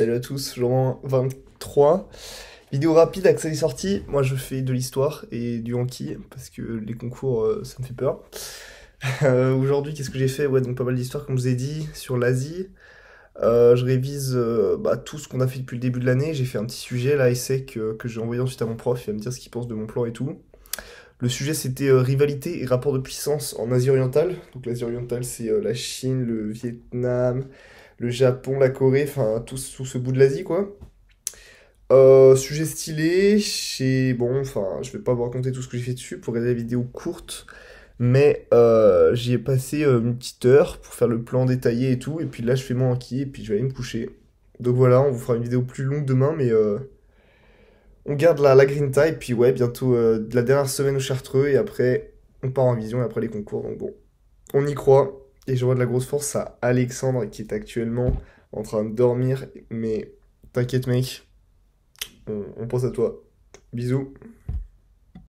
Salut à tous, jour 23. Vidéo rapide, accès et sortie. Moi, je fais de l'histoire et du hanky parce que les concours, euh, ça me fait peur. Euh, aujourd'hui, qu'est-ce que j'ai fait Ouais, donc pas mal d'histoires, comme je vous ai dit, sur l'Asie. Euh, je révise bah, tout ce qu'on a fait depuis le début de l'année. J'ai fait un petit sujet, là, essai que, que j'ai envoyé ensuite à mon prof. Il va me dire ce qu'il pense de mon plan et tout. Le sujet, c'était rivalité et rapport de puissance en Asie orientale. Donc, l'Asie orientale, c'est la Chine, le Vietnam, le Japon, la Corée, enfin tout, ce bout de l'Asie quoi. Euh, sujet stylé, chez... bon, enfin, je vais pas vous raconter tout ce que j'ai fait dessus pour regarder la vidéo courte, mais euh, j'y ai passé euh, une petite heure pour faire le plan détaillé et tout, et puis là je fais mon enquille et puis je vais aller me coucher. Donc voilà, on vous fera une vidéo plus longue demain, mais on garde la, la grinta, et puis ouais, bientôt la dernière semaine au Chartreux, et après on part en vision, et après les concours, donc bon, on y croit. Et je vois de la grosse force à Alexandre qui est actuellement en train de dormir. Mais t'inquiète mec, on, on pense à toi. Bisous.